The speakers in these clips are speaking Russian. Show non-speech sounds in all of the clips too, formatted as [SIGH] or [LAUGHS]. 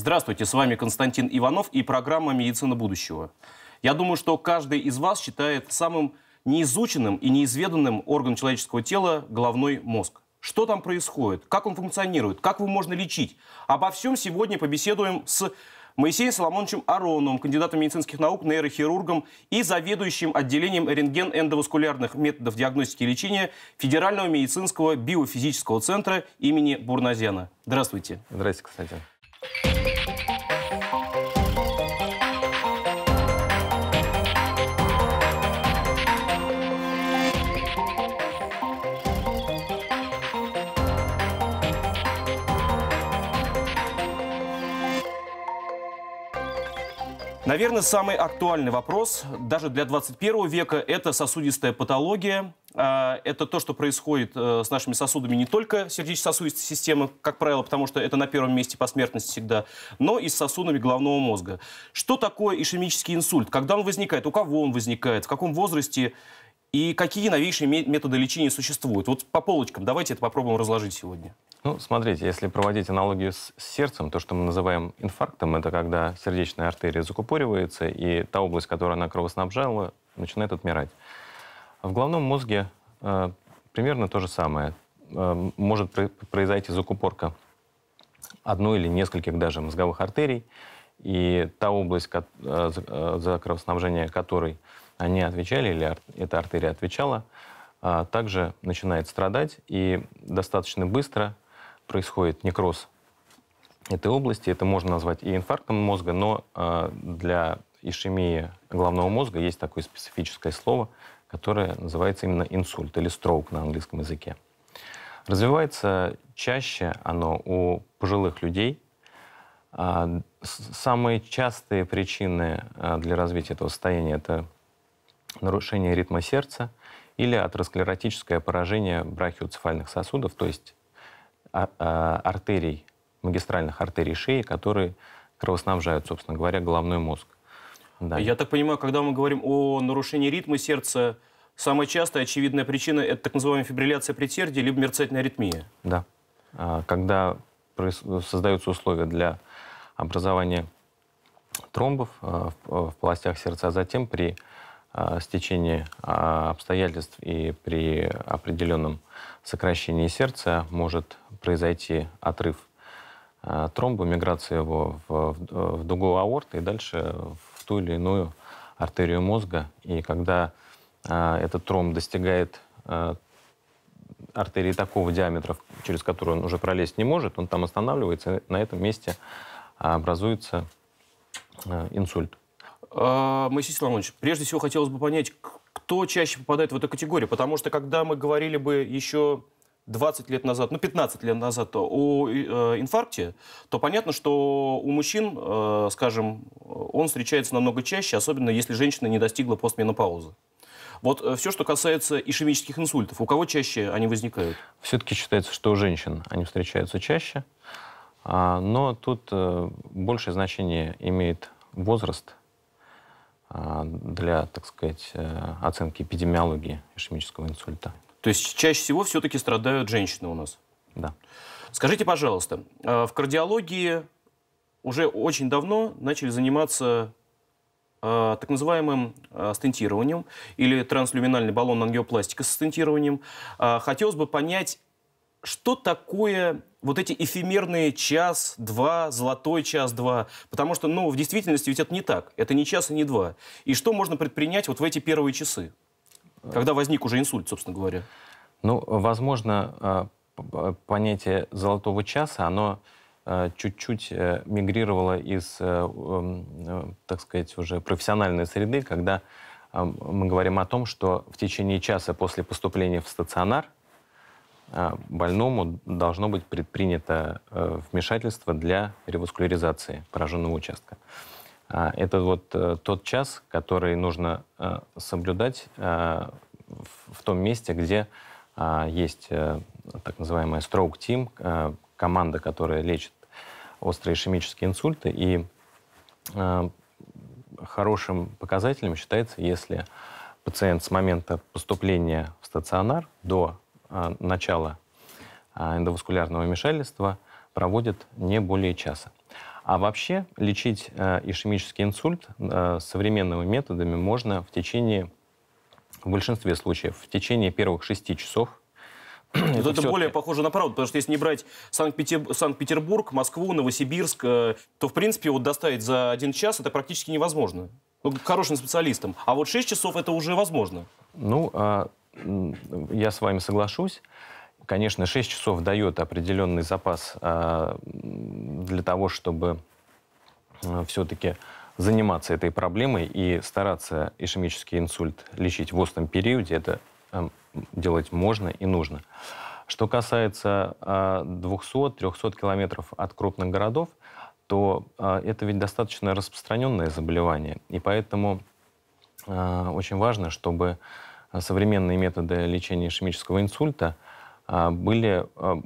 Здравствуйте, с вами Константин Иванов и программа «Медицина будущего». Я думаю, что каждый из вас считает самым неизученным и неизведанным орган человеческого тела головной мозг. Что там происходит? Как он функционирует? Как его можно лечить? Обо всем сегодня побеседуем с Моисеем Соломоновичем Ароновым, кандидатом медицинских наук, нейрохирургом и заведующим отделением рентген-эндоваскулярных методов диагностики и лечения Федерального медицинского биофизического центра имени Бурназяна. Здравствуйте. Здравствуйте, Константин. Наверное, самый актуальный вопрос даже для 21 века – это сосудистая патология. А, это то, что происходит э, с нашими сосудами не только сердечно-сосудистой системы, как правило, потому что это на первом месте по смертности всегда, но и с сосудами головного мозга. Что такое ишемический инсульт? Когда он возникает? У кого он возникает? В каком возрасте? И какие новейшие методы лечения существуют? Вот по полочкам давайте это попробуем разложить сегодня. Ну, смотрите, если проводить аналогию с сердцем, то, что мы называем инфарктом, это когда сердечная артерия закупоривается, и та область, которую она кровоснабжала, начинает отмирать. В головном мозге э, примерно то же самое. Э, может произойти закупорка одной или нескольких даже мозговых артерий, и та область, э, э, за кровоснабжение которой они отвечали, или эта артерия отвечала, а, также начинает страдать, и достаточно быстро происходит некроз этой области. Это можно назвать и инфарктом мозга, но а, для ишемии головного мозга есть такое специфическое слово, которое называется именно инсульт или строук на английском языке. Развивается чаще оно у пожилых людей. А, самые частые причины для развития этого состояния – это нарушение ритма сердца или атеросклеротическое поражение брахиоцефальных сосудов, то есть а, а, артерий, магистральных артерий шеи, которые кровоснабжают, собственно говоря, головной мозг. Да. Я так понимаю, когда мы говорим о нарушении ритма сердца, самая частая очевидная причина – это так называемая фибрилляция предсердия либо мерцательная аритмия. Да. А, когда создаются условия для образования тромбов в полостях сердца, а затем при а, стечении а, обстоятельств и при определенном сокращении сердца может произойти отрыв а, тромба, миграция его в, в дугу аорты и дальше в ту или иную артерию мозга. И когда этот тромб достигает артерии такого диаметра, через которую он уже пролезть не может, он там останавливается, и на этом месте образуется инсульт. А, Моисей Соломонович, прежде всего хотелось бы понять, кто чаще попадает в эту категорию, потому что когда мы говорили бы еще 20 лет назад, ну 15 лет назад о э, инфаркте, то понятно, что у мужчин, э, скажем, он встречается намного чаще, особенно если женщина не достигла постменопаузы. Вот э, все, что касается ишемических инсультов, у кого чаще они возникают? Все-таки считается, что у женщин они встречаются чаще, а, но тут большее значение имеет возраст – а, для, так сказать, э, оценки эпидемиологии ишемического инсульта. То есть чаще всего все-таки страдают женщины у нас? Да. Скажите, пожалуйста, а в кардиологии уже очень давно начали заниматься а, так называемым э, стентированием или транслюминальный баллон ангиопластика с стентированием. хотелось бы понять, что такое вот эти эфемерные час-два, золотой час-два. Потому что, ну, в действительности ведь это не так. Это не час и не два. И что можно предпринять вот в эти первые часы, когда возник уже инсульт, собственно говоря? Ну, возможно, э, понятие золотого часа, оно э, чуть-чуть э, мигрировало из, так сказать, уже профессиональной среды, когда мы говорим о том, что в течение часа после поступления в стационар – а, больному должно быть предпринято э, вмешательство для реваскуляризации пораженного участка. А, это вот э, тот час, который нужно э, соблюдать в том месте, где а, есть так называемая stroke team, команда, которая лечит острые ишемические инсульты. И хорошим показателем считается, если пациент с момента поступления в стационар до а, начала эндоваскулярного вмешательства проводят не более часа. А вообще лечить э, ишемический инсульт э, современными методами можно в течение, в большинстве случаев, в течение первых шести часов вот [CLEARS THROAT] ну, это, это более похоже на правду, потому что если не брать Санкт-Петербург, Москву, Новосибирск, э, то, в принципе, вот доставить за один час это практически невозможно. Ну, хорошим специалистом. А вот 6 часов это уже возможно. Ну, а, я с вами соглашусь. Конечно, 6 часов дает определенный запас а, для того, чтобы а, все-таки заниматься этой проблемой и стараться ишемический инсульт лечить в остром периоде. Это эм, делать можно и нужно. Что касается 200-300 а, километров от крупных городов, то это ведь достаточно распространенное заболевание. И поэтому очень важно, чтобы а, современные методы лечения ишемического инсульта а, были а,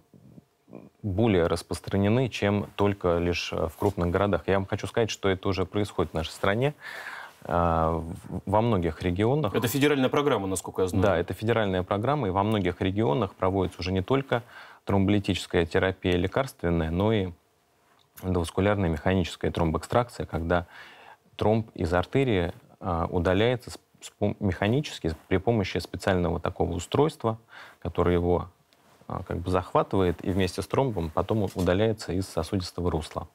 более распространены, чем только лишь в крупных городах. Я вам хочу сказать, что это уже происходит в нашей стране во многих регионах. Это федеральная программа, насколько я знаю. Да, это федеральная программа, и во многих регионах проводится уже не только тромболитическая терапия лекарственная, но и эндоваскулярная механическая тромбоэкстракция, когда тромб из артерии удаляется с механически при помощи специального такого устройства, которое его а, как бы захватывает и вместе с тромбом потом удаляется из сосудистого русла.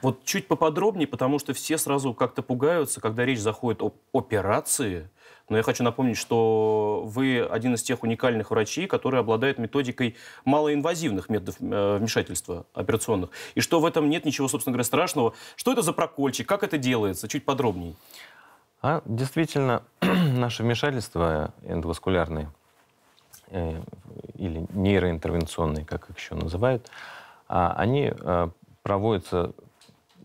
Вот чуть поподробнее, потому что все сразу как-то пугаются, когда речь заходит об операции. Но я хочу напомнить, что вы один из тех уникальных врачей, которые обладают методикой малоинвазивных методов э, вмешательства операционных. И что в этом нет ничего, собственно говоря, страшного. Что это за прокольчик? Как это делается? Чуть подробнее. А действительно, [CLEARS THROAT] наше вмешательство эндоваскулярное э, или нейроинтервенционные, как их еще называют, а, они э, проводятся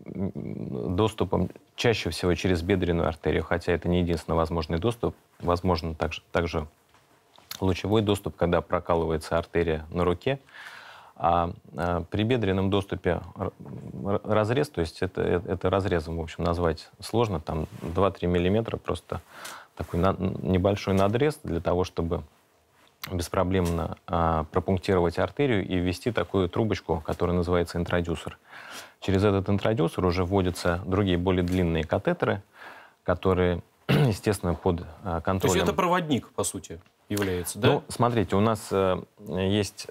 доступом чаще всего через бедренную артерию, хотя это не единственный возможный доступ. Возможно также, также лучевой доступ, когда прокалывается артерия на руке а при бедренном доступе разрез, то есть это, э, это разрезом, в общем, назвать сложно, там 2-3 миллиметра, просто такой на, небольшой надрез для того, чтобы беспроблемно а, пропунктировать артерию и ввести такую трубочку, которая называется интродюсер. Через этот интродюсер уже вводятся другие более длинные катетеры, которые, [CLEARS THROAT] естественно, под контролем. Э, то есть это проводник, по сути, является, ну, да? Ну, смотрите, у нас а, есть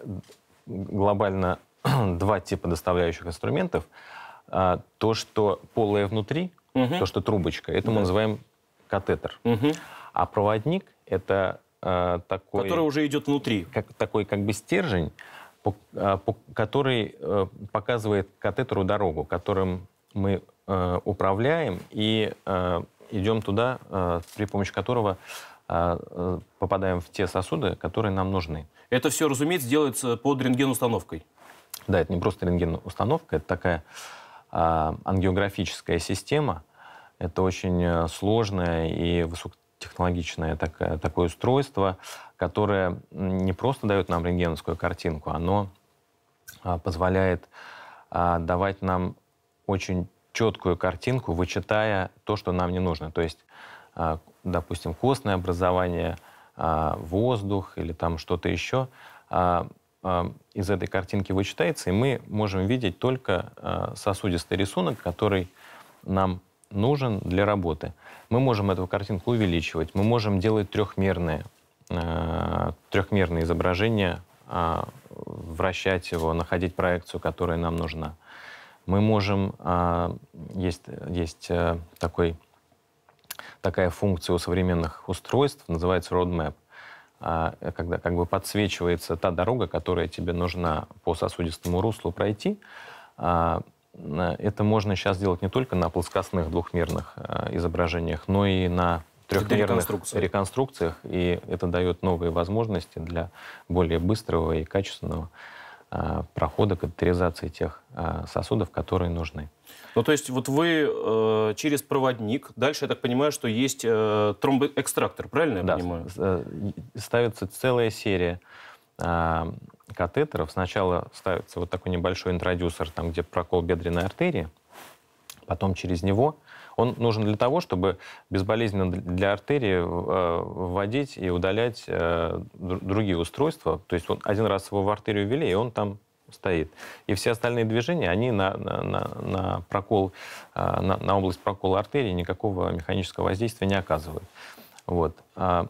глобально [CLEARS THROAT] два типа доставляющих инструментов. А, то, что полое внутри, угу. то, что трубочка, это да. мы называем катетер. Угу. А проводник — это э, такой... Который уже идет внутри. Как, такой как бы стержень, по, а, по, который э, показывает катетеру дорогу, которым мы э, управляем и э, идем туда, э, при помощи которого а, э, попадаем в те сосуды, которые нам нужны. Это все, разумеется, делается под рентген-установкой? Да, это не просто рентген-установка, это такая а, ангиографическая система. Это очень э, сложное и высокотехнологичное такое, э, такое устройство, которое не просто дает нам рентгеновскую картинку, оно а, позволяет давать нам очень четкую картинку, вычитая то, что нам не нужно. То есть допустим, костное образование, а, воздух или там что-то еще, а, а, из этой картинки вычитается, и мы можем видеть только сосудистый рисунок, который нам нужен для работы. Мы можем эту картинку увеличивать, мы можем делать трехмерные, трехмерные изображения, вращать его, находить проекцию, которая нам нужна. Мы можем... Есть, есть э, такой такая функция у современных устройств, называется roadmap. А, э, когда как бы подсвечивается та дорога, которая тебе нужна по сосудистому руслу пройти. А, это можно сейчас делать не только на плоскостных двухмерных э, изображениях, но и на трехмерных реконструкциях. И это дает новые возможности для более быстрого и качественного Э, прохода катетеризации тех э, сосудов, которые нужны. Ну, то есть вот вы э, через проводник, дальше, я так понимаю, что есть э, тромбоэкстрактор, правильно я да, понимаю? Э, ставится целая серия э, катетеров. Сначала ставится вот такой небольшой интродюсер, там, где прокол бедренной артерии, потом через него он нужен для того, чтобы безболезненно для артерии э, вводить и удалять э, другие устройства. То есть он один раз его в артерию ввели, и он там стоит. И все остальные движения, они на, на, на прокол, э, на, на область прокола артерии никакого механического воздействия не оказывают. Вот. А,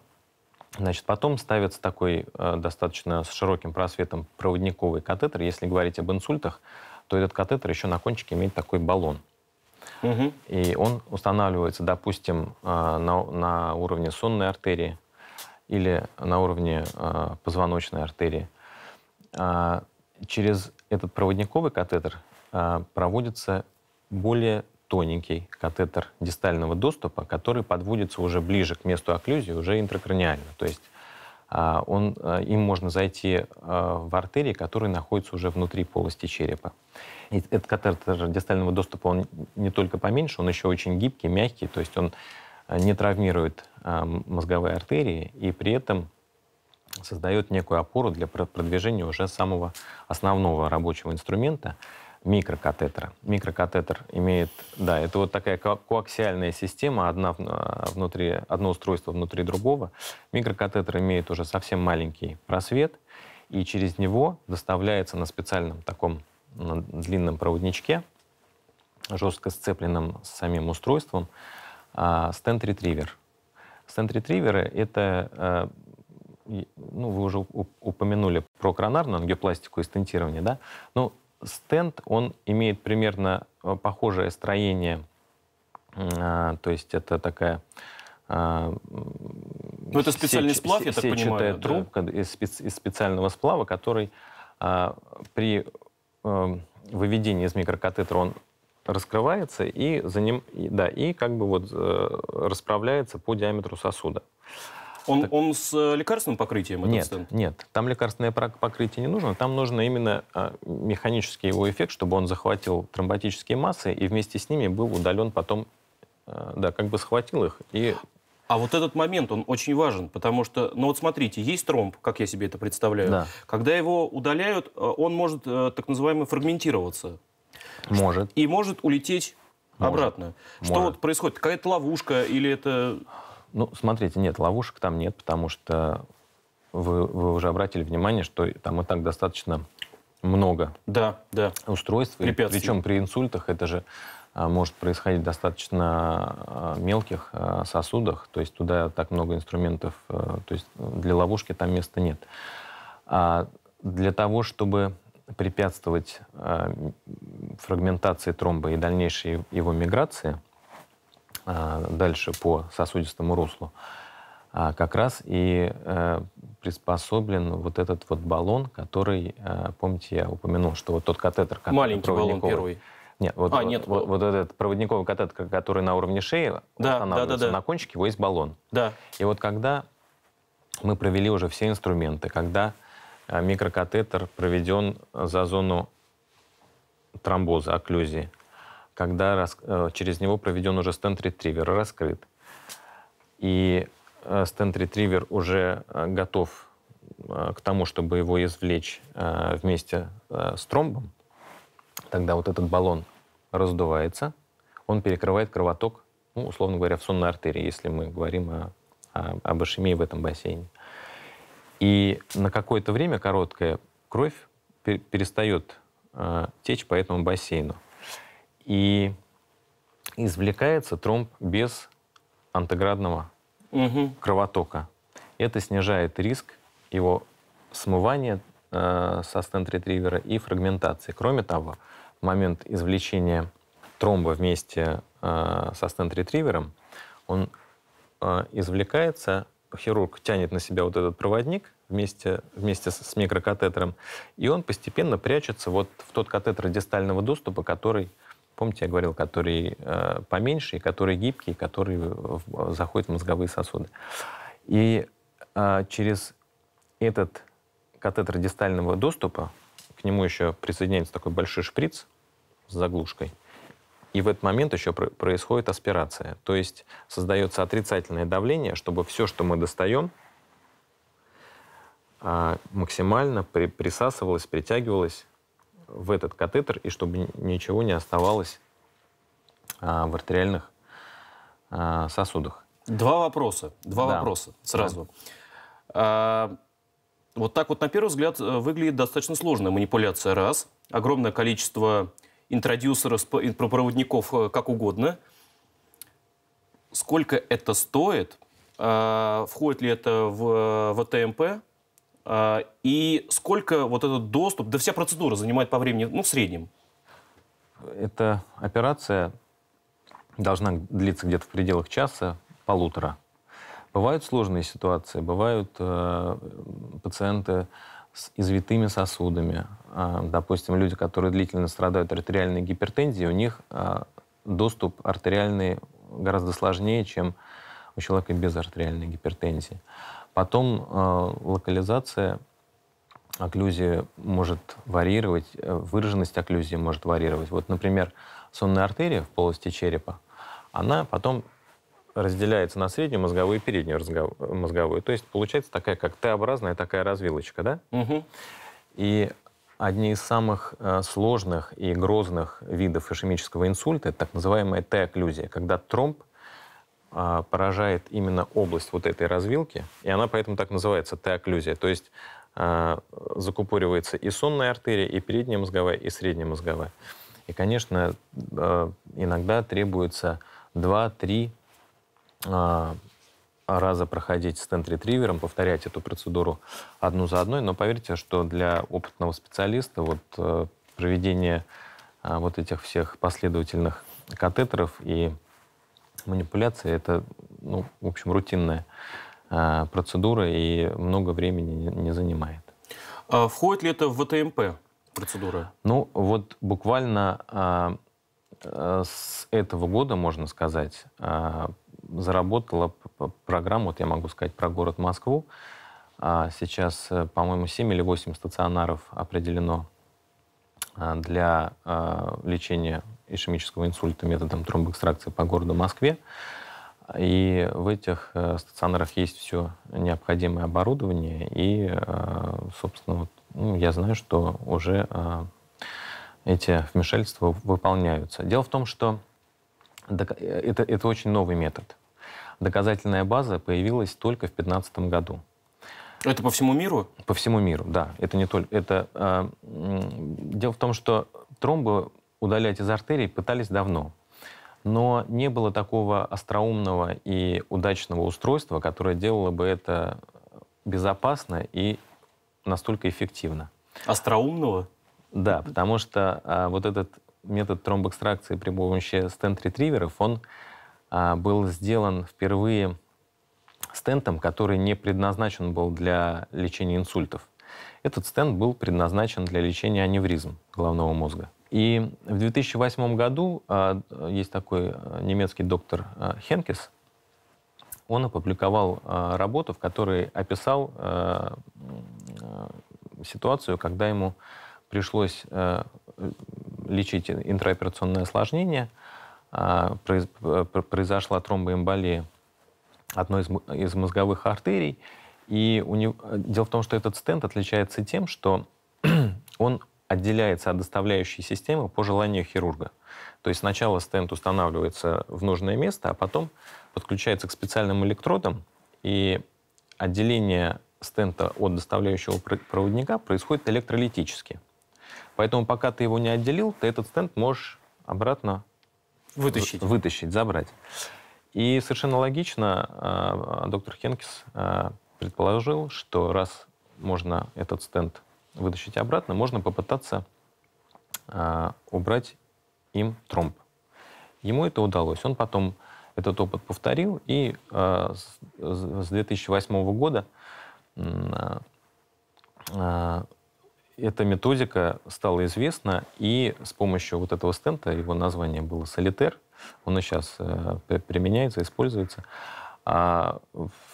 значит, потом ставится такой достаточно с широким просветом проводниковый катетер. Если говорить об инсультах, то этот катетер еще на кончике имеет такой баллон – Угу. И он устанавливается, допустим, э, на, на уровне сонной артерии или на уровне э, позвоночной артерии. Э, через этот проводниковый катетер проводится более тоненький катетер дистального доступа, который подводится уже ближе к месту окклюзии, уже интракраниально. То есть а, он, э, им можно зайти э, в артерии, которые находятся уже внутри полости черепа. И этот катетер дистального доступа, он не только поменьше, он еще очень гибкий, мягкий, то есть он э, не травмирует мозговые артерии и при этом создает некую опору для продвижения уже самого основного рабочего инструмента – микрокатетера. Микрокатетер имеет, да, это вот такая коаксиальная система, одна а, внутри, одно устройство внутри другого. Микрокатетер имеет уже совсем маленький просвет, и через него доставляется на специальном таком на длинном проводничке, жестко сцепленном с самим устройством, а, стенд-ретривер. Стенд-ретриверы — это а, ну, вы уже упомянули про коронарную ангиопластику и стентирование, да? Ну, стенд, он имеет примерно э, похожее строение, а, то есть это такая а, ну, это специальный сеч, сплав, я так понимаю. трубка да. из, из специального сплава, который а, при э, выведении из микрокатетера он раскрывается и за ним, да, и как бы вот э, расправляется по диаметру сосуда. Он, так... он с э, лекарственным покрытием этот нет, стенд? Нет, там лекарственное покрытие не нужно, там нужно именно а, механический его эффект, чтобы он захватил тромботические массы и вместе с ними был удален потом, э, да, как бы схватил их и а вот этот момент, он очень важен, потому что, ну вот смотрите, есть тромб, как я себе это представляю. Да. Когда его удаляют, э, он может так называемо фрагментироваться. Может. И может улететь может. обратно. Может. Что вот происходит? Какая-то ловушка или это... Ну, смотрите, нет, ловушек там нет, потому что вы, вы уже обратили внимание, что там и так достаточно много да, да. устройств. Препятствий. Причем при инсультах это же а, может происходить достаточно а, мелких а, сосудах, то есть туда так много инструментов, то есть для ловушки там места нет. А для того, чтобы препятствовать фрагментации тромба и дальнейшей его миграции – а, дальше по сосудистому руслу, а, как раз и э, приспособлен вот этот вот баллон, который, э, помните, я упомянул, что вот тот катетер, который маленький баллон первый. Нет, вот, а, вот, Вот, э, вот этот проводниковый катетер, который на уровне шеи да, устанавливается да, да, да. на кончике, его есть баллон. Да. И вот когда мы провели уже все инструменты, когда микрокатетер проведен за зону тромбоза, окклюзии, когда рас, э, через него проведен уже стенд-ретривер, раскрыт. И э, стенд-ретривер уже э, готов к тому, чтобы его извлечь вместе с тромбом, тогда вот этот баллон раздувается, он перекрывает кровоток, ну, условно говоря, в сонной артерии, если мы говорим о, о, об ишемии в этом бассейне. И на какое-то время короткая кровь перестает э, течь по этому бассейну. И извлекается тромб без антеградного угу. кровотока. Это снижает риск его смывания э, со стенд-ретривера и фрагментации. Кроме того, в момент извлечения тромба вместе э, со стенд-ретривером он э, извлекается, хирург тянет на себя вот этот проводник вместе, вместе с, с микрокатетером, и он постепенно прячется вот в тот катетер дистального доступа, который помните, я говорил, которые э, поменьше, и которые гибкие, которые э, в, заходят в мозговые сосуды. И э, через этот катетер дистального доступа, к нему еще присоединяется такой большой шприц с заглушкой, и в этот момент еще про- происходит аспирация, то есть создается отрицательное давление, чтобы все, что мы достаем, э, максимально при- присасывалось, притягивалось в этот катетер, и чтобы ничего не оставалось а, в артериальных а, сосудах. Два вопроса. Два да. вопроса сразу. Да. А, вот так вот на первый взгляд э, выглядит достаточно сложная манипуляция. Раз. Огромное количество интродюсеров, проводников э, как угодно. Сколько это стоит? А, входит ли это в, э, в а, и сколько вот этот доступ, да вся процедура занимает по времени, ну, в среднем? Эта операция должна длиться где-то в пределах часа, полутора. Бывают сложные ситуации, бывают э, пациенты с извитыми сосудами. Э, допустим, люди, которые длительно страдают артериальной гипертензией, у них э, доступ артериальный гораздо сложнее, чем у человека без артериальной гипертензии. Потом э, локализация окклюзия может варьировать, э, выраженность окклюзии может варьировать. Вот, например, сонная артерия в полости черепа, она потом разделяется на среднюю мозговую и переднюю мозговую. То есть получается такая как Т-образная такая развилочка, да? Угу. И одни из самых э, сложных и грозных видов ишемического инсульта, это так называемая Т-окклюзия, когда тромб а, поражает именно область вот этой развилки, и она поэтому так называется теоклюзия. То есть а, закупоривается и сонная артерия, и передняя мозговая, и средняя мозговая. И, конечно, а, иногда требуется 2-3 раза проходить стенд-ретривером, повторять эту процедуру одну за одной, но поверьте, что для опытного специалиста вот э, проведение вот этих всех последовательных катетеров и манипуляция это, ну, в общем, рутинная э, процедура и много времени не, занимает. А входит ли это в ВТМП процедура? Ну, вот буквально а, э, с этого года, можно сказать, э, заработала программа, вот я могу сказать про город Москву. А, сейчас, э, по-моему, 7 или 8 стационаров определено для лечения ишемического инсульта методом тромбоэкстракции по городу Москве. И в этих э, стационарах есть все необходимое оборудование. И, э, собственно, вот, ну, я знаю, что уже э, эти вмешательства выполняются. Дело в том, что это, это очень новый метод. Доказательная база появилась только в 2015 году. Это по всему миру? По всему миру, да. Это не только. Это э, дело в том, что тромбы удалять из артерий пытались давно. Но не было такого остроумного и удачного устройства, которое делало бы это безопасно и настолько эффективно. Остроумного? Да, потому что а, вот этот метод тромбоэкстракции при помощи стенд-ретриверов, он а, был сделан впервые стентом, который не предназначен был для лечения инсультов. Этот стенд был предназначен для лечения аневризм головного мозга. И в 2008 году а, есть такой а, немецкий доктор а, Хенкес, он опубликовал работу, в которой описал ситуацию, когда ему пришлось лечить интраоперационное осложнение, произошла тромбоэмболия одной из мозговых артерий, и у него... дело в том, что этот стенд отличается тем, что [CLEARS THROAT] он отделяется от доставляющей системы по желанию хирурга. То есть сначала стенд устанавливается в нужное место, а потом подключается к специальным электродам, и отделение стента от доставляющего проводника происходит электролитически. Поэтому пока ты его не отделил, ты этот стенд можешь обратно вытащить, вытащить забрать. И совершенно логично а, а, доктор Хенкис а, предположил, что раз можно этот стенд вытащить обратно, можно попытаться а, убрать им тромб. Ему это удалось. Он потом этот опыт повторил, и а, с, с 2008 года а, а, эта методика стала известна, и с помощью вот этого стента, его название было «Солитер», он и сейчас э, применяется, используется, а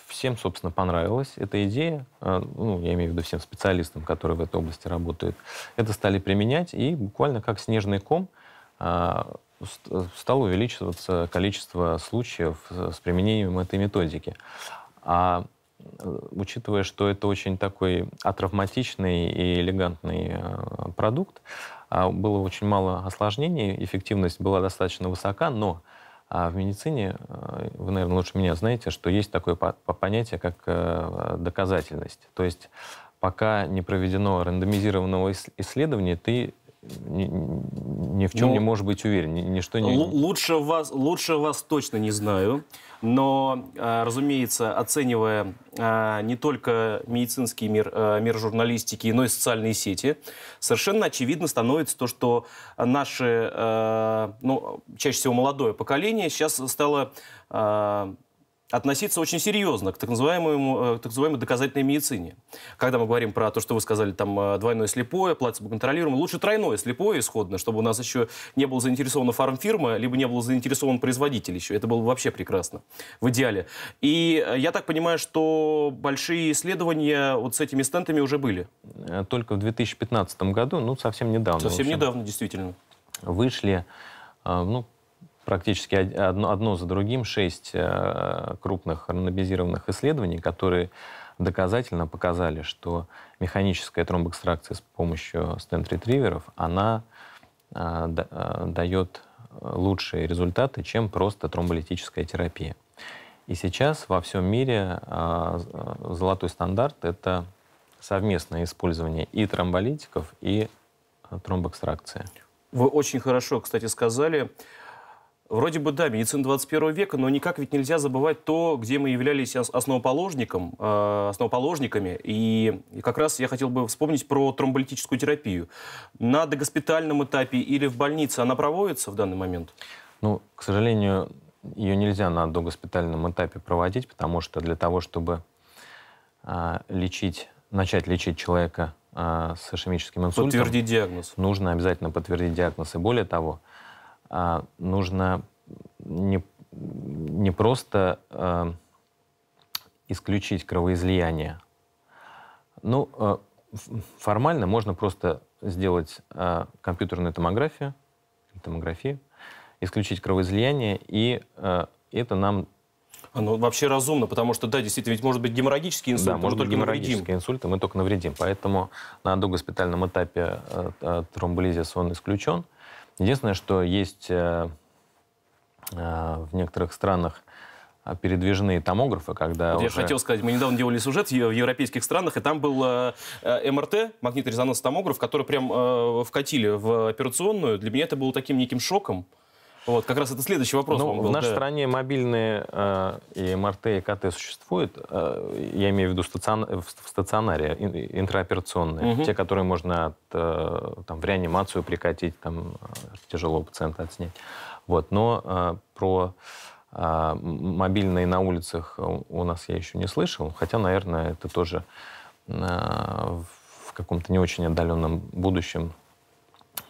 всем, собственно, понравилась эта идея, а, ну, я имею в виду всем специалистам, которые в этой области работают. Это стали применять, и буквально как снежный ком а, стало увеличиваться количество случаев с применением этой методики. А учитывая, что это очень такой атравматичный и элегантный а, продукт, было очень мало осложнений, эффективность была достаточно высока, но а в медицине, э, вы, наверное, лучше меня знаете, что есть такое понятие, как э, доказательность. То есть пока не проведено рандомизированного исследования, ты ни, ни в чем ну, не может быть уверен, ни, ничто не... Лучше вас, лучше вас точно не знаю, но, э, разумеется, оценивая э, не только медицинский мир, э, мир журналистики, но и социальные сети, совершенно очевидно становится то, что наше, ну, чаще всего молодое поколение сейчас стало относиться очень серьезно к так называемому, э, к так называемой доказательной медицине. Когда мы говорим про то, что вы сказали, там, э, двойное слепое, плацебо контролируемое, лучше тройное слепое исходно, чтобы у нас еще не было заинтересована фармфирма, либо не был заинтересован производитель еще. Это было бы вообще прекрасно, в идеале. И э, я так понимаю, что большие исследования вот с этими стентами уже были? Только в 2015 году, ну, совсем недавно. Совсем недавно, действительно. Вышли, ну, практически одно, одно за другим шесть э, крупных рандомизированных исследований, которые доказательно показали, что механическая тромбоэкстракция с помощью стенд-ретриверов, она э, э, дает лучшие результаты, чем просто тромболитическая терапия. И сейчас во всем мире золотой стандарт — это совместное использование и тромболитиков, и тромбоэкстракции. Вы очень хорошо, кстати, сказали. Вроде бы, да, медицина 21 века, но никак ведь нельзя забывать то, где мы являлись основоположником, э, основоположниками. И, как раз я хотел бы вспомнить про тромболитическую терапию. На догоспитальном этапе или в больнице она проводится в данный момент? Ну, к сожалению, ее нельзя на догоспитальном этапе проводить, потому что для того, чтобы а, лечить, начать лечить человека а, с ишемическим инсультом... Подтвердить диагноз. Нужно обязательно подтвердить диагноз. И более того, а, нужно не, не просто э, исключить кровоизлияние. Ну, э, формально можно просто сделать э, компьютерную томографию, томографию, исключить кровоизлияние, и это нам оно а, ну, вообще разумно, потому что, да, действительно, ведь может быть геморрагический инсульт, да, мы может только геморрагический навредим. инсульт, мы только навредим. Поэтому на догоспитальном этапе э, тромболизис он исключен. Единственное, что есть э, э, в некоторых странах а, передвижные томографы, когда вот уже... Я хотел сказать, мы недавно делали сюжет в европейских странах, и там был э, МРТ, магнитно резонансный томограф, который прям вкатили в операционную. Для меня это было таким неким шоком. Вот, как раз это следующий вопрос. Ну, был, в нашей да. стране мобильные э, и МРТ, и КТ существуют. Э, я имею в виду стацион... в стационаре, ин, интраоперационные. Угу. Те, которые можно от, э, там, в реанимацию прикатить, там, э, тяжелого пациента отснять. Вот. Но э, про э, мобильные на улицах у нас я еще не слышал. Хотя, наверное, это тоже э, в каком-то не очень отдаленном будущем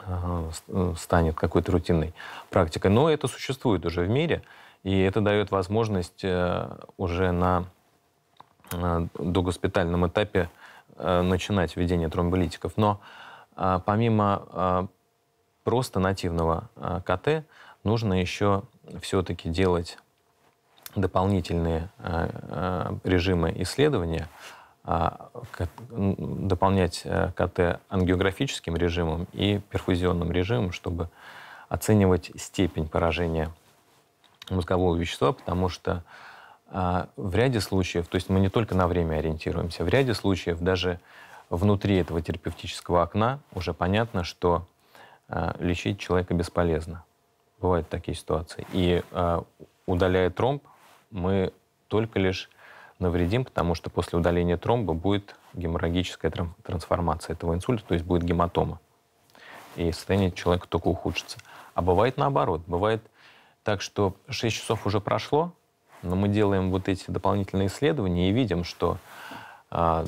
Э, э, станет какой-то рутинной практикой. Но это существует уже в мире, и это дает возможность э, уже на догоспитальном этапе начинать введение тромболитиков. Но помимо просто нативного КТ, нужно еще все-таки делать дополнительные режимы исследования – а, дополнять э, КТ ангиографическим режимом и перфузионным режимом, чтобы оценивать степень поражения мозгового вещества, потому что а, в ряде случаев, то есть мы не только на время ориентируемся, в ряде случаев даже внутри этого терапевтического окна уже понятно, что а, лечить человека бесполезно. Бывают такие ситуации. И удаляя тромб, мы только лишь навредим, потому что после удаления тромба будет геморрагическая трансформация этого инсульта, то есть будет гематома. И состояние человека только ухудшится. А бывает наоборот. Бывает так, что 6 часов уже прошло, но мы делаем вот эти дополнительные исследования и видим, что, а,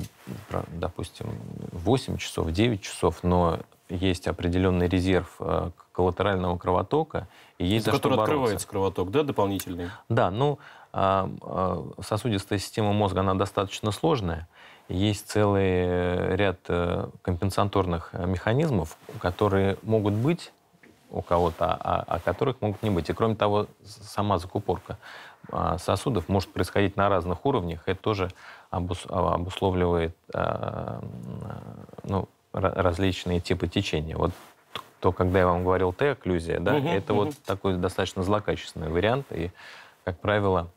допустим, 8 часов, 9 часов, но есть определенный резерв э, коллатерального кровотока, и есть за, за который что бороться. открывается кровоток, да, дополнительный? Да, ну, а, а, сосудистая система мозга, она достаточно сложная. Есть целый э, ряд э, компенсаторных э, механизмов, которые могут быть у кого-то, а, а которых могут не быть. И кроме того, сама закупорка а, сосудов может происходить на разных уровнях. Это тоже обусловливает ну, различные типы течения. Вот то, когда я вам говорил Т-окклюзия, да, угу, это угу. вот такой достаточно злокачественный вариант. И, как правило,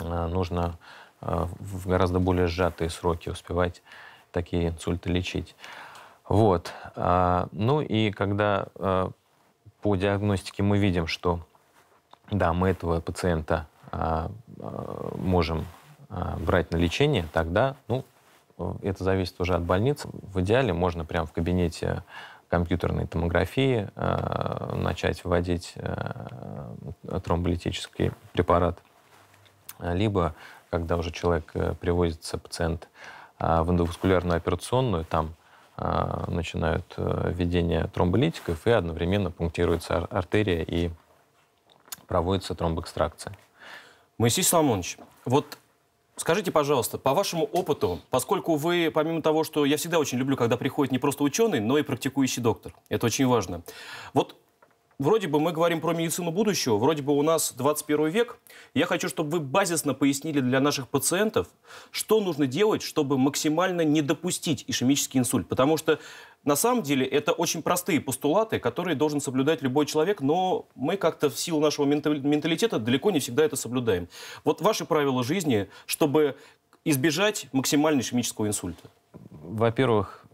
Э, нужно э, в гораздо более сжатые сроки успевать такие инсульты лечить. Вот. Э, ну и когда по диагностике мы видим, что да, мы этого пациента можем брать на лечение, тогда, ну, это зависит уже от больницы. В идеале можно прямо в кабинете компьютерной томографии начать вводить тромболитический препарат а, либо когда уже человек э, привозится, пациент, а, в эндоваскулярную операционную, там а, начинают э, введение тромболитиков, и одновременно пунктируется артерия и проводится тромбоэкстракция. Моисей Соломонович, вот Скажите, пожалуйста, по вашему опыту, поскольку вы, помимо того, что я всегда очень люблю, когда приходит не просто ученый, но и практикующий доктор, это очень важно. Вот вроде бы мы говорим про медицину будущего, вроде бы у нас 21 век. Я хочу, чтобы вы базисно пояснили для наших пациентов, что нужно делать, чтобы максимально не допустить ишемический инсульт. Потому что на самом деле это очень простые постулаты, которые должен соблюдать любой человек, но мы как-то в силу нашего менталитета далеко не всегда это соблюдаем. Вот ваши правила жизни, чтобы избежать максимально ишемического инсульта. Во-первых,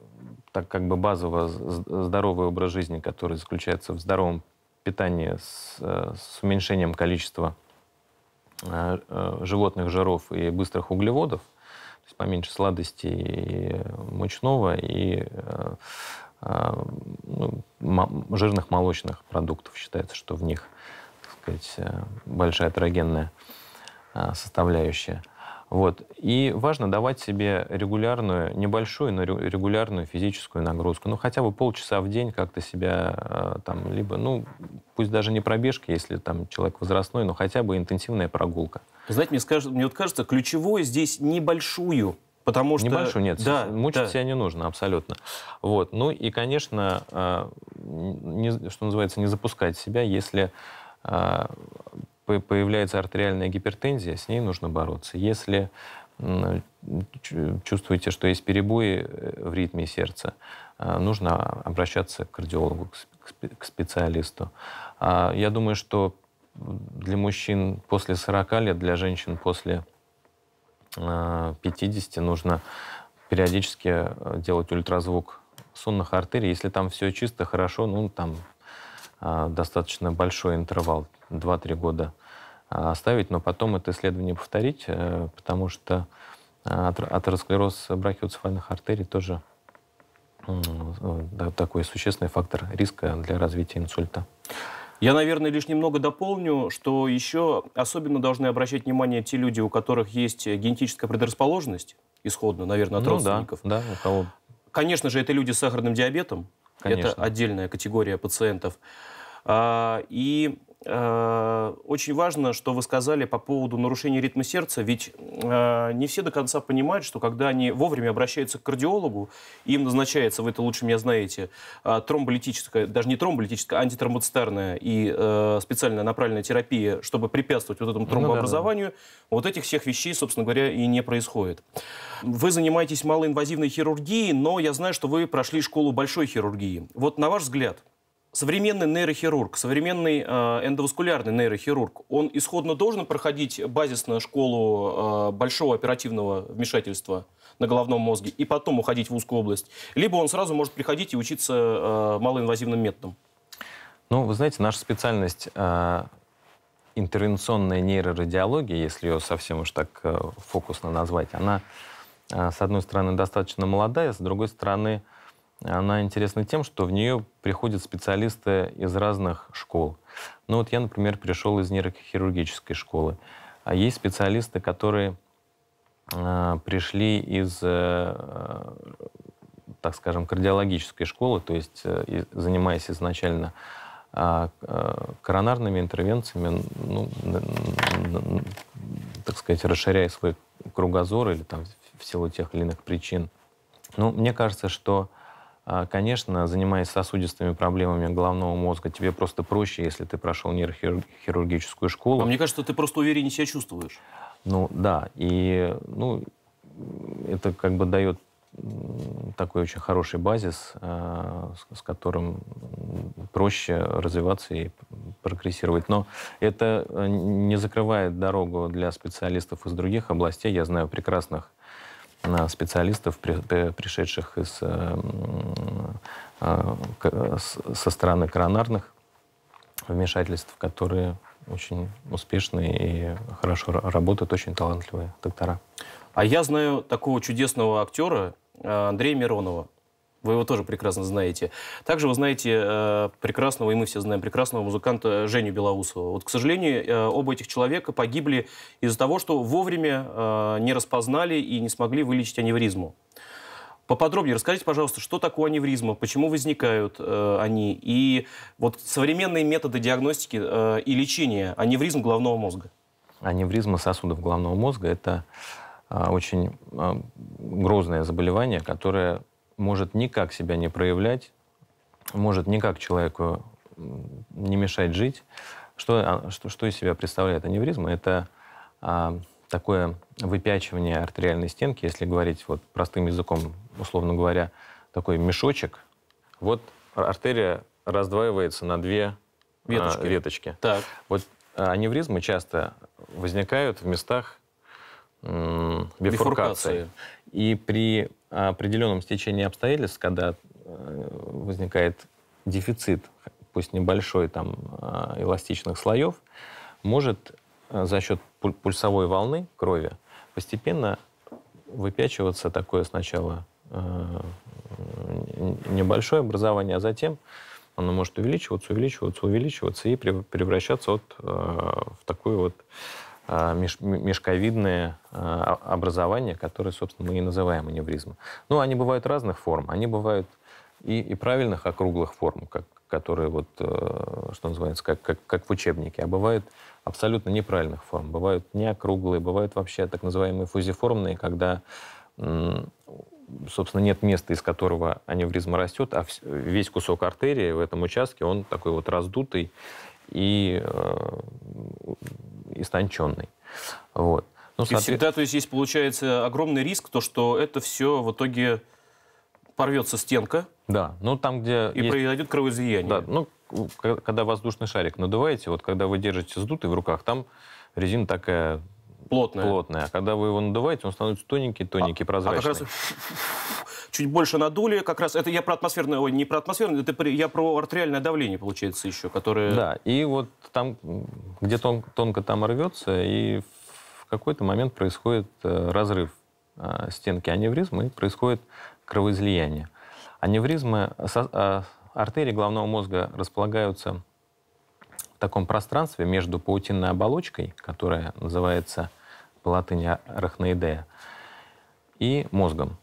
так как бы базово здоровый образ жизни, который заключается в здоровом питание с, э, с уменьшением количества э, э, животных жиров и быстрых углеводов, то есть поменьше сладостей и мучного, и ну, жирных молочных продуктов. Считается, что в них так сказать, большая атерогенная составляющая – вот. И важно давать себе регулярную, небольшую, но регулярную физическую нагрузку. Ну, хотя бы полчаса в день как-то себя э, там, либо, ну, пусть даже не пробежки, если там человек возрастной, но хотя бы интенсивная прогулка. Знаете, мне, скажут, мне вот кажется, ключевое здесь небольшую Потому что... Небольшую, нет, да, мучить да. себя не нужно, абсолютно. Вот. Ну и, конечно, э, не, что называется, не запускать себя, если э, появляется артериальная гипертензия, с ней нужно бороться. Если чувствуете, что есть перебои э, в ритме сердца, э, нужно обращаться к кардиологу, к специалисту. А, я думаю, что для мужчин после 40 лет, для женщин после 50 э, нужно периодически делать ультразвук сонных артерий. Если там все чисто, хорошо, ну, там а, достаточно большой интервал, 2-3 года а, оставить, но потом это исследование повторить, э, потому что э, атеросклероз брахиоцефальных артерий тоже э, такой существенный фактор риска для развития инсульта. Я, наверное, лишь немного дополню, что еще особенно должны обращать внимание те люди, у которых есть генетическая предрасположенность, исходно, наверное, от ну, родственников. Да, да, у кого... Конечно же, это люди с сахарным диабетом, Конечно. это отдельная категория пациентов. А, и а, очень важно, что вы сказали по поводу нарушения ритма сердца, ведь а, не все до конца понимают, что когда они вовремя обращаются к кардиологу, им назначается, вы это лучше меня знаете, тромболитическая, даже не тромболитическая, а антитромбоцитарная и специальная направленная терапия, чтобы препятствовать вот этому тромбообразованию, ну, да, да. вот этих всех вещей, собственно говоря, и не происходит. Вы занимаетесь малоинвазивной хирургией, но я знаю, что вы прошли школу большой хирургии. Вот на ваш взгляд, современный нейрохирург, современный э, эндоваскулярный нейрохирург, он исходно должен проходить базисную школу э, большого оперативного вмешательства на головном мозге и потом уходить в узкую область, либо он сразу может приходить и учиться э, малоинвазивным методом? Ну, вы знаете, наша специальность интервенционная нейрорадиология, если ее совсем уж так фокусно назвать, она, с одной стороны, достаточно молодая, с другой стороны, она интересна тем, что в нее приходят специалисты из разных школ. Ну вот я, например, пришел из нейрохирургической школы. А есть специалисты, которые э, пришли из, э, так скажем, кардиологической школы, то есть э, занимаясь изначально а, э, коронарными интервенциями, ну, так сказать, расширяя свой кругозор или там в силу тех или иных причин. Ну, мне кажется, что э, а, конечно, занимаясь сосудистыми проблемами головного мозга, тебе просто проще, если ты прошел нейрохирургическую школу. А мне кажется, ты просто увереннее себя чувствуешь. Ну да, и ну, это как бы дает такой очень хороший базис, а, с которым проще развиваться и прогрессировать. Но это э, не закрывает дорогу для специалистов из других областей. Я знаю прекрасных на специалистов, пришедших из, э, э, со стороны коронарных вмешательств, которые очень успешные и хорошо работают, очень талантливые доктора. А я знаю такого чудесного актера э, Андрея Миронова. Вы его тоже прекрасно знаете. Также вы знаете э, прекрасного, и мы все знаем, прекрасного музыканта Женю Белоусова. Вот, к сожалению, э, оба этих человека погибли из-за того, что вовремя э, не распознали и не смогли вылечить аневризму. Поподробнее расскажите, пожалуйста, что такое аневризма, почему возникают э, они, и вот современные методы диагностики э, и лечения аневризм головного мозга. Аневризма сосудов головного мозга – это э, очень э, грозное заболевание, которое может никак себя не проявлять, может никак человеку не мешать жить. Что, а, что, что из себя представляет аневризма? Это а, такое выпячивание артериальной стенки, если говорить вот простым языком, условно говоря, такой мешочек. Вот артерия раздваивается на две а, веточки. А, веточки. Так. Вот а, аневризмы часто возникают в местах бифуркации. бифуркации. И при определенном стечении обстоятельств, когда э, возникает дефицит, пусть небольшой, там, э, эластичных слоев, может э, за счет пульсовой волны крови постепенно выпячиваться такое сначала небольшое образование, а затем оно может увеличиваться, увеличиваться, увеличиваться и превращаться вот в такую вот а, меж, мешковидные а, образования, которые, собственно, мы и называем аневризмы. Ну, они бывают разных форм. Они бывают и, и правильных округлых форм, как, которые вот, э, что называется, как, как, как в учебнике, а бывают абсолютно неправильных форм. Бывают неокруглые, бывают вообще так называемые фузиформные, когда собственно, нет места, из которого аневризма растет, а весь кусок артерии в этом участке, он такой вот раздутый и э, истонченный. Вот. Ну, соответ... и всегда, то есть, есть, получается, огромный риск, то, что это все в итоге порвется стенка. Да, ну там, где... И есть... произойдет кровоизлияние. Да, ну, когда воздушный шарик надуваете, вот когда вы держите сдутый в руках, там резина такая плотная. плотная. А когда вы его надуваете, он становится тоненький, а, тоненький, а, прозрачный. А как раз... [LAUGHS] чуть больше надули. Как раз это я про атмосферное, ой, не про атмосферное, это я про артериальное давление, получается, еще, которое... Да, и вот там, где тонко, тонко там рвется, и в какой-то момент происходит э, разрыв э, стенки аневризмы, и происходит кровоизлияние. Аневризмы, э, артерии головного мозга располагаются в таком пространстве между паутинной оболочкой, которая называется по латыни арахноидея, и мозгом.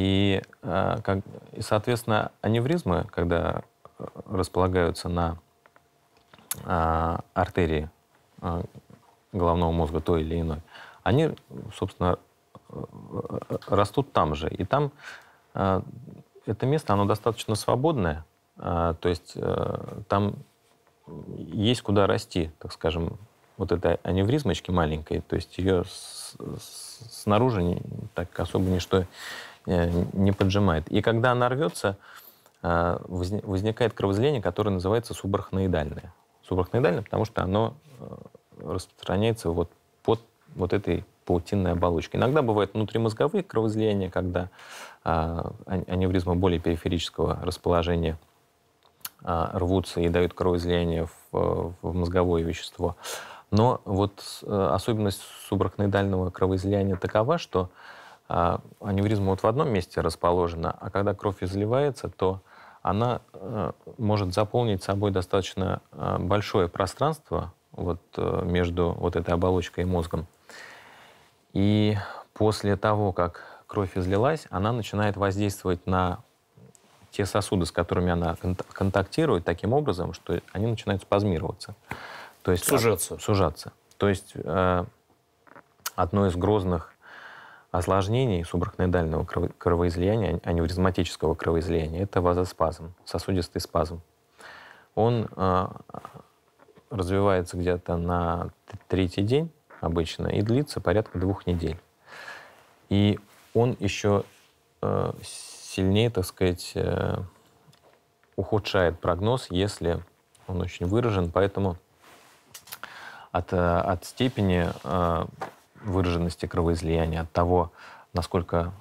И, а, как, и, соответственно, аневризмы, когда э, располагаются на а, артерии а, головного мозга той или иной, они, собственно, э, растут там же. И там это место, оно достаточно свободное, то есть э, там есть куда расти, так скажем, вот этой аневризмочки маленькой, то есть ее с, с, снаружи так особо ничто Э, не поджимает. И когда она рвется, э, возникает кровоизлияние, которое называется субарахноидальное. Субарахноидальное, потому что оно э, распространяется вот под вот этой паутинной оболочкой. Иногда бывают внутримозговые кровоизлияния, когда а-, а-, аневризма более периферического расположения а, рвутся и дают кровоизлияние в, в мозговое вещество. Но вот особенность субарахноидального кровоизлияния такова, что а, аневризма вот в одном месте расположена, а когда кровь изливается, то она э, может заполнить собой достаточно э, большое пространство вот э, между вот этой оболочкой и мозгом. И после того, как кровь излилась, она начинает воздействовать на те сосуды, с которыми она контактирует, таким образом, что они начинают спазмироваться. То есть, сужаться. Сужаться. То есть э, одно из грозных осложнений субарахноидального кровоизлияния, а не ревматического кровоизлияния, это вазоспазм, сосудистый спазм. Он э, развивается где-то на третий день обычно и длится порядка двух недель. И он еще э, сильнее, так сказать, э, ухудшает прогноз, если он очень выражен, поэтому от, э, от степени э, выраженности кровоизлияния, от того, насколько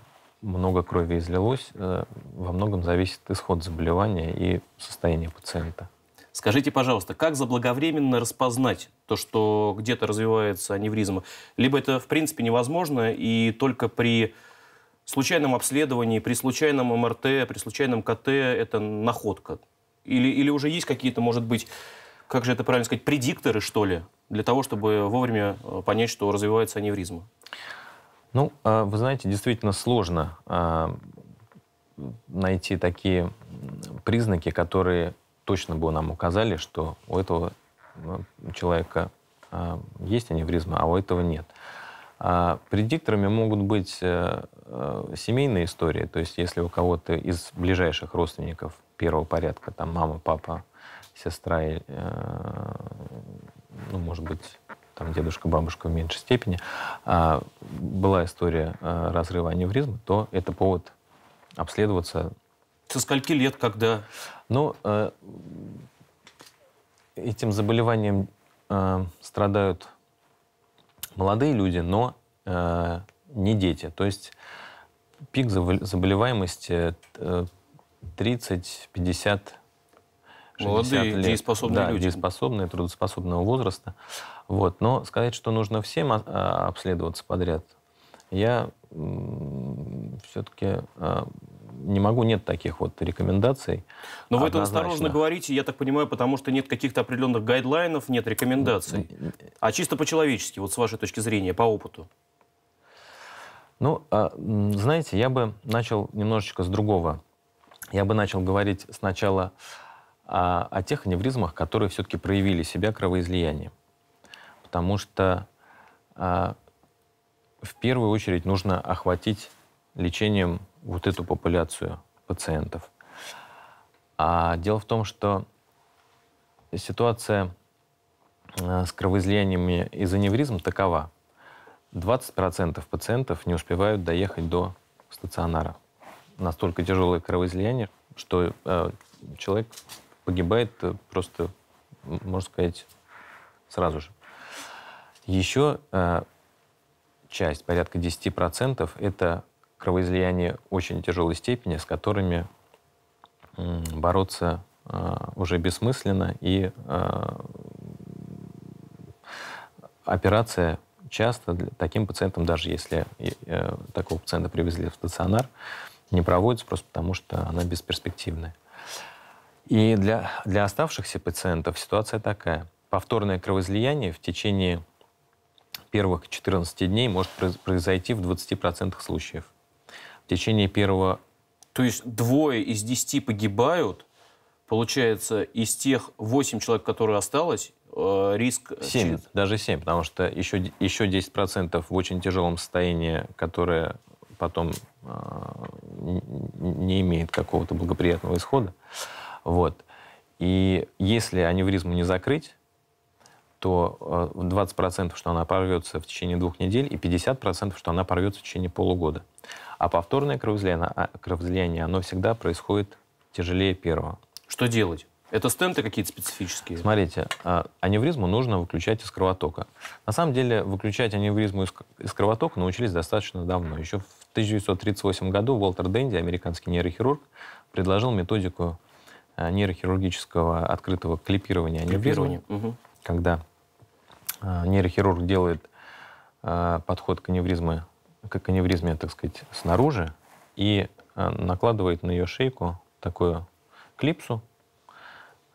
много крови излилось, э, во многом зависит исход заболевания и состояние пациента. Скажите, пожалуйста, как заблаговременно распознать то, что где-то развивается аневризма? Либо это, в принципе, невозможно, и только при случайном обследовании, при случайном МРТ, при случайном КТ это находка? Или, или уже есть какие-то, может быть, как же это правильно сказать, предикторы, что ли, для того, чтобы вовремя э, понять, что развивается аневризма? Ну, а, вы знаете, действительно сложно а, найти такие признаки, которые точно бы нам указали, что у этого ну, человека а, есть аневризма, а у этого нет. Предикторами могут быть э, э, семейные истории, то есть если у кого-то из ближайших родственников первого порядка, там мама, папа, сестра, ну, может быть, там дедушка, бабушка в меньшей степени, а, была история а, разрыва аневризмы, то это повод обследоваться. Со скольки лет, когда? Ну, а, этим заболеванием страдают молодые люди, но не дети. То есть пик заболеваемости 30-50 э, Молодые, лет. дееспособные да, люди. дееспособные, трудоспособного возраста. Вот. Но сказать, что нужно всем а, а, обследоваться подряд, я все-таки а, не могу, нет таких вот рекомендаций. Но вы это осторожно говорите, я так понимаю, потому что нет каких-то определенных гайдлайнов, нет рекомендаций. А чисто по-человечески, вот с вашей точки зрения, по опыту. Ну, знаете, я бы начал немножечко с другого. Я бы начал говорить сначала а о тех аневризмах, которые все-таки проявили себя кровоизлиянием. Потому что а, в первую очередь нужно охватить лечением вот эту популяцию пациентов. А дело в том, что ситуация а, с кровоизлияниями из аневризм такова. 20% пациентов не успевают доехать до стационара. Настолько тяжелое кровоизлияние, что э, человек погибает э, просто, можно сказать, сразу же. Еще э, часть, порядка 10%, это кровоизлияние очень тяжелой степени, с которыми э, бороться э, уже бессмысленно, и э, операция часто для, таким пациентам, даже если э, такого пациента привезли в стационар, не проводится просто потому, что она бесперспективная. И для, для оставшихся пациентов ситуация такая. Повторное кровоизлияние в течение первых 14 дней может произойти в 20% случаев. В течение первого... То есть двое из 10 погибают, получается, из тех 8 человек, которые осталось, э, риск... 7, даже 7, потому что еще, еще 10% в очень тяжелом состоянии, которое потом э, не имеет какого-то благоприятного исхода. Вот. И если аневризму не закрыть, то 20%, э, что она порвется в течение двух недель, и 50%, что она порвется в течение полугода. А повторное кровоизлияние, а, кровоизлияние оно всегда происходит тяжелее первого. Что делать? Это стенты какие-то специфические? Смотрите, э, аневризму нужно выключать из кровотока. На самом деле, выключать аневризму из кровотока научились достаточно давно. Еще в 1938 году Уолтер Дэнди, американский нейрохирург, предложил методику Э, нейрохирургического открытого клипирования, а клипирования. когда э, нейрохирург делает э, подход к аневризме, к аневризме, так сказать, снаружи и накладывает на ее шейку такую клипсу,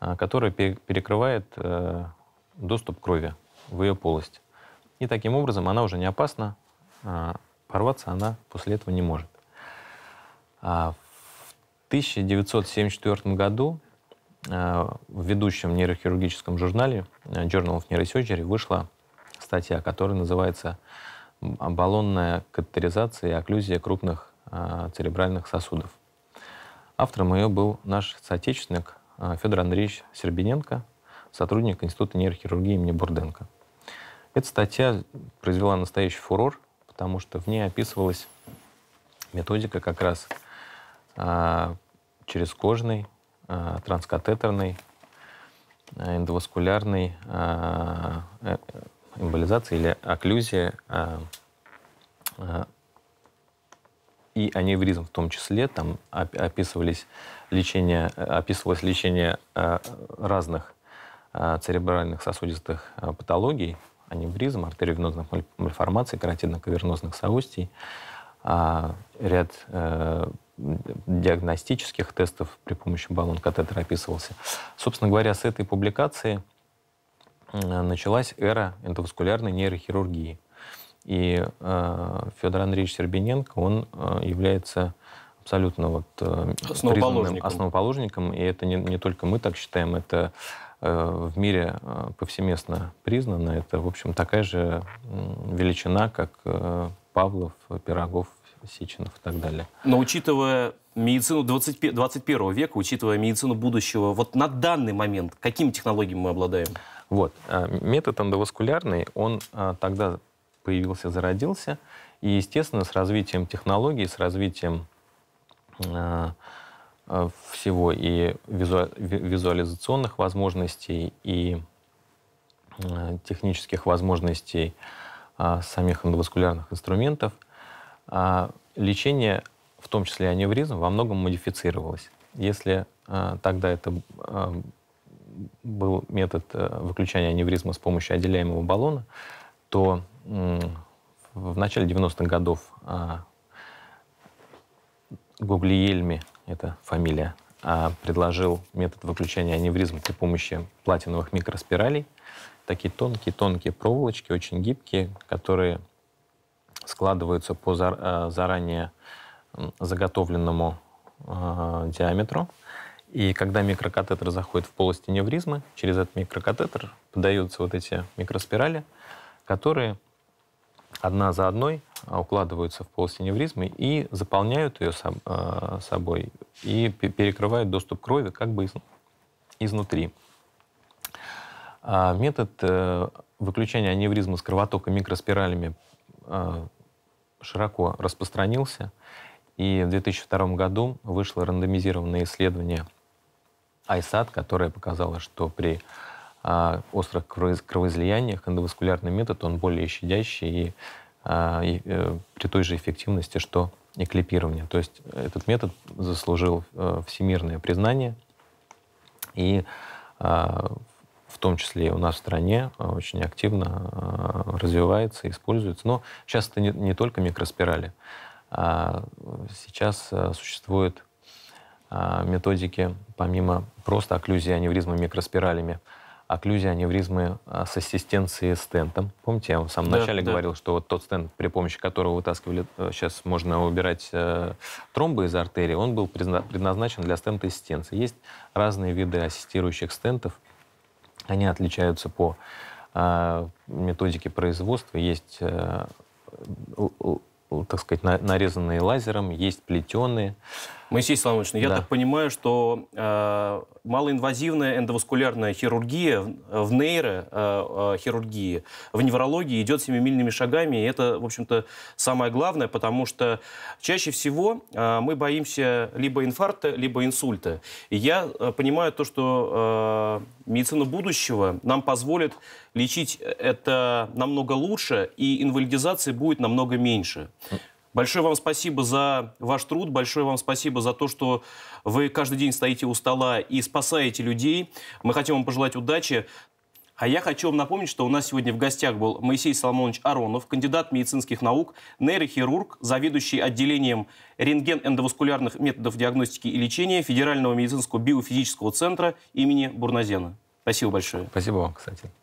которая перекрывает доступ крови в ее полость. И таким образом она уже не опасна, порваться она после этого не может. А 1974 году э, в ведущем нейрохирургическом журнале э, Journal of Neurosurgery вышла статья, которая называется «Баллонная катетеризация и окклюзия крупных э, церебральных сосудов». Автором ее был наш соотечественник Федор Андреевич Сербиненко, сотрудник Института нейрохирургии имени Бурденко. Эта статья произвела настоящий фурор, потому что в ней описывалась методика как раз а, через кожный, а, транскатетерный, а, эндоваскулярный э, эмболизации или окклюзия. и аневризм в том числе. Там описывались лечение, описывалось лечение разных церебральных сосудистых патологий, аневризм, артериовенозных мальформаций, каротидно-кавернозных соустий, ряд э, диагностических тестов при помощи баллон катетера описывался. Собственно говоря, с этой публикации э, началась эра эндоваскулярной нейрохирургии. И э, Федор Андреевич Сербиненко, он э, является абсолютно вот э, основоположником. основоположником. И это не, не только мы так считаем, это э, в мире э, повсеместно признано. Это, в общем, такая же величина, как Павлов, Пирогов Сеченов и так далее. Но учитывая медицину 20, 21 века, учитывая медицину будущего, вот на данный момент какими технологиями мы обладаем? Вот. А, метод эндоваскулярный, он а, тогда появился, зародился. И, естественно, с развитием технологий, с развитием а, всего и визуализационных возможностей, и технических возможностей самих эндоваскулярных инструментов – а лечение, в том числе аневризм, во многом модифицировалось. Если а, тогда это а, был метод э, выключения аневризма с помощью отделяемого баллона, то в начале 90-х годов Гуглиельми это фамилия, предложил метод выключения аневризм при помощи платиновых микроспиралей. Такие тонкие-тонкие проволочки, очень гибкие, которые складываются по э, заранее заготовленному э, диаметру. И когда микрокатетер заходит в полость невризмы, через этот микрокатетер подаются вот эти микроспирали, которые одна за одной э, укладываются в полость невризмы и заполняют ее собой и перекрывают доступ крови как бы изнутри. А метод выключения аневризмы с кровотока микроспиралями Э, широко распространился. И в 2002 году вышло рандомизированное исследование ISAT, которое показало, что при э, острых кровоизлияниях эндоваскулярный метод, он более щадящий и, э, и, и при той же эффективности, что и клипирование. То есть этот метод заслужил всемирное признание и том числе и у нас в стране, а, очень активно а, развивается, используется. Но сейчас это не, не только микроспирали. А сейчас а, существуют методики, помимо просто окклюзии аневризмы микроспиралями, окклюзии аневризмы с ассистенцией стентом. Помните, я вам в самом да, начале да. говорил, что вот тот стенд, при помощи которого вытаскивали, сейчас э, можно убирать э, тромбы из артерии, он был предназначен для стента ассистенции. Есть разные виды ассистирующих стентов – они отличаются по э, методике производства. Есть, э, л, л, так сказать, на, нарезанные лазером, есть плетеные. Э, Моисей Славович, ну, я да. так понимаю, что э, малоинвазивная эндоваскулярная хирургия в, в нейрохирургии, э, э, в неврологии идет семимильными шагами, и это, в общем-то, самое главное, потому что чаще всего э, мы боимся либо инфаркта, либо инсульта. И я э, понимаю то, что э, медицина будущего нам позволит лечить это намного лучше, и инвалидизации будет намного меньше. Большое вам спасибо за ваш труд, большое вам спасибо за то, что вы каждый день стоите у стола и спасаете людей. Мы хотим вам пожелать удачи. А я хочу вам напомнить, что у нас сегодня в гостях был Моисей Соломонович Аронов, кандидат медицинских наук, нейрохирург, заведующий отделением рентген-эндоваскулярных методов диагностики и лечения Федерального медицинского биофизического центра имени Бурназена. Спасибо большое. Спасибо вам, кстати.